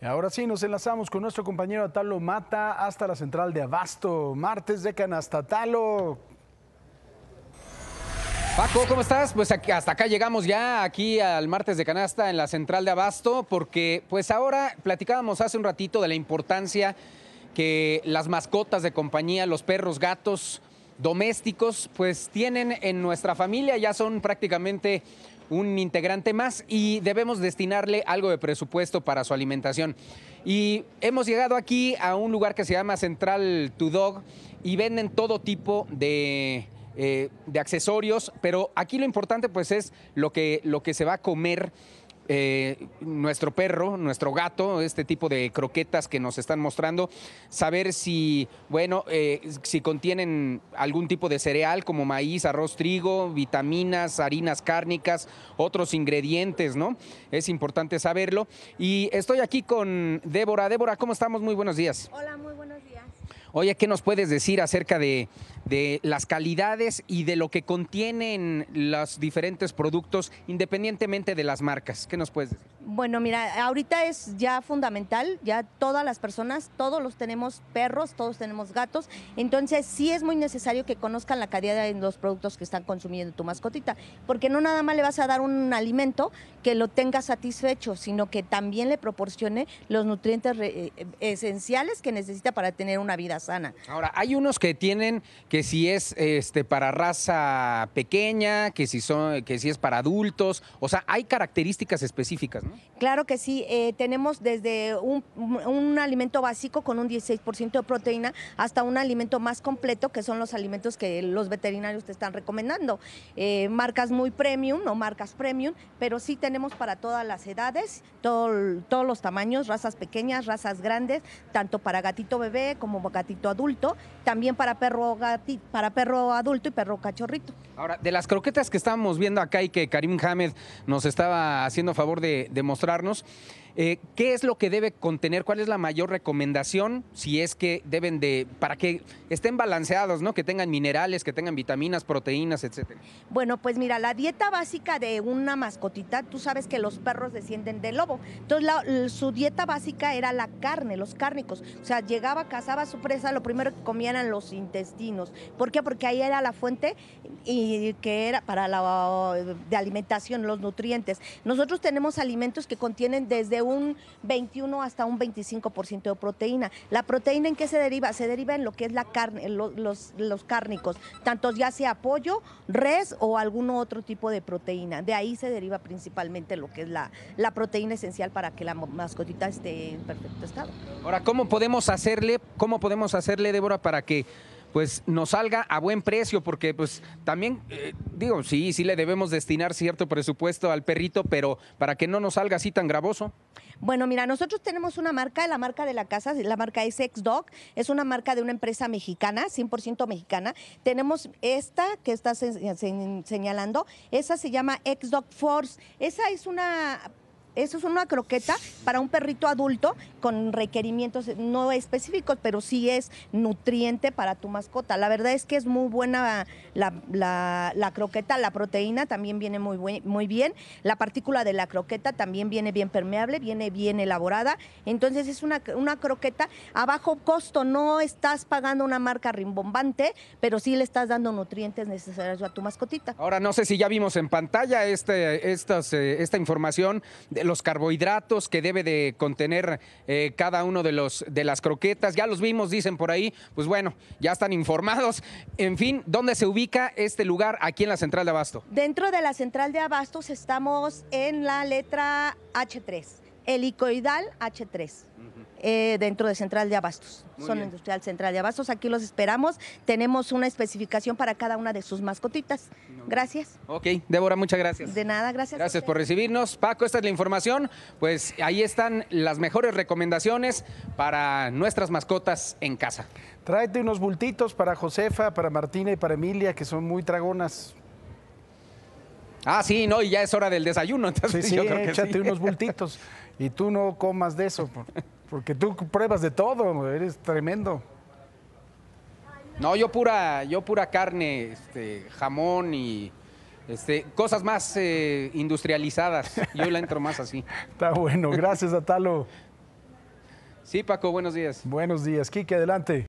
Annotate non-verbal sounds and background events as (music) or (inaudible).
Ahora sí, nos enlazamos con nuestro compañero Atalo Mata hasta la central de Abasto. Martes de Canasta, Atalo. Paco, ¿cómo estás? Pues aquí, hasta acá llegamos ya, aquí al martes de canasta en la central de Abasto, porque pues ahora platicábamos hace un ratito de la importancia que las mascotas de compañía, los perros, gatos, domésticos, pues tienen en nuestra familia, ya son prácticamente un integrante más y debemos destinarle algo de presupuesto para su alimentación. Y hemos llegado aquí a un lugar que se llama Central To Dog y venden todo tipo de, eh, de accesorios, pero aquí lo importante pues es lo que, lo que se va a comer eh, nuestro perro, nuestro gato, este tipo de croquetas que nos están mostrando, saber si, bueno, eh, si contienen algún tipo de cereal como maíz, arroz, trigo, vitaminas, harinas cárnicas, otros ingredientes, ¿no? Es importante saberlo. Y estoy aquí con Débora. Débora, ¿cómo estamos? Muy buenos días. Hola, muy buenos días. Oye, ¿qué nos puedes decir acerca de de las calidades y de lo que contienen los diferentes productos, independientemente de las marcas. ¿Qué nos puedes decir? Bueno, mira, ahorita es ya fundamental, ya todas las personas, todos los tenemos perros, todos tenemos gatos, entonces sí es muy necesario que conozcan la calidad de los productos que están consumiendo tu mascotita, porque no nada más le vas a dar un alimento que lo tenga satisfecho, sino que también le proporcione los nutrientes eh, esenciales que necesita para tener una vida sana. Ahora, hay unos que tienen que si es este, para raza pequeña, que si, son, que si es para adultos, o sea, hay características específicas, ¿no? Claro que sí, eh, tenemos desde un, alimento básico con un 16% de proteína hasta un alimento más completo, que son los alimentos que los veterinarios te están recomendando. Eh, marcas muy premium no marcas premium, pero sí tenemos para todas las edades, todo, todos los tamaños, razas pequeñas, razas grandes, tanto para gatito bebé como gatito adulto, también para perro gato para perro adulto y perro cachorrito. Ahora, de las croquetas que estábamos viendo acá y que Karim Hamed nos estaba haciendo favor de, de mostrarnos, eh, ¿Qué es lo que debe contener? ¿Cuál es la mayor recomendación? Si es que deben de, para que estén balanceados, ¿no? Que tengan minerales, que tengan vitaminas, proteínas, etcétera. Bueno, pues mira, la dieta básica de una mascotita, tú sabes que los perros descienden del lobo. Entonces, su dieta básica era la carne, los cárnicos. O sea, llegaba, cazaba su presa, lo primero que comían eran los intestinos. ¿Por qué? Porque ahí era la fuente y que era para la de alimentación, los nutrientes. Nosotros tenemos alimentos que contienen desde un 21 hasta un 25% de proteína. ¿La proteína en qué se deriva? Se deriva en lo que es la carne, los, los cárnicos, tanto ya sea pollo, res o algún otro tipo de proteína. De ahí se deriva principalmente lo que es la, la proteína esencial para que la mascotita esté en perfecto estado. Ahora, ¿cómo podemos hacerle, cómo podemos hacerle, Débora, para que pues nos salga a buen precio, porque pues también, eh, digo, sí, sí le debemos destinar cierto presupuesto al perrito, pero para que no nos salga así tan gravoso. Bueno, mira, nosotros tenemos una marca, la marca de la casa, la marca es Dog, es una marca de una empresa mexicana, 100% mexicana. Tenemos esta que estás señalando, esa se llama X-Dog Force. Esa es una eso es una croqueta para un perrito adulto con requerimientos no específicos, pero sí es nutriente para tu mascota. La verdad es que es muy buena la, croqueta, la proteína también viene muy, muy bien. La partícula de la croqueta también viene bien permeable, viene bien elaborada. Entonces es una, una croqueta a bajo costo, no estás pagando una marca rimbombante, pero sí le estás dando nutrientes necesarios a tu mascotita. Ahora, no sé si ya vimos en pantalla este, estas, eh, esta información los carbohidratos que debe de contener eh, cada uno de, los, de las croquetas. Ya los vimos, dicen por ahí. Pues bueno, ya están informados. En fin, ¿dónde se ubica este lugar aquí en la central de Abasto? Dentro de la central de Abastos estamos en la letra H3, helicoidal H3. Eh, dentro de Central de Abastos. Son Industrial Central de Abastos. Aquí los esperamos. Tenemos una especificación para cada una de sus mascotitas. Gracias. Ok, Débora, muchas gracias. De nada, gracias. Gracias por recibirnos. Paco, esta es la información. Pues ahí están las mejores recomendaciones para nuestras mascotas en casa. Tráete unos bultitos para Josefa, para Martina y para Emilia, que son muy tragonas. Ah, sí, no, y ya es hora del desayuno, entonces yo unos bultitos y tú no comas de eso. (laughs) Porque tú pruebas de todo, eres tremendo. No, yo pura, yo pura carne, este, jamón y este, cosas más eh, industrializadas. Yo la entro más así. (laughs) Está bueno, gracias Atalo. Sí, Paco, buenos días. Buenos días, Kike, adelante.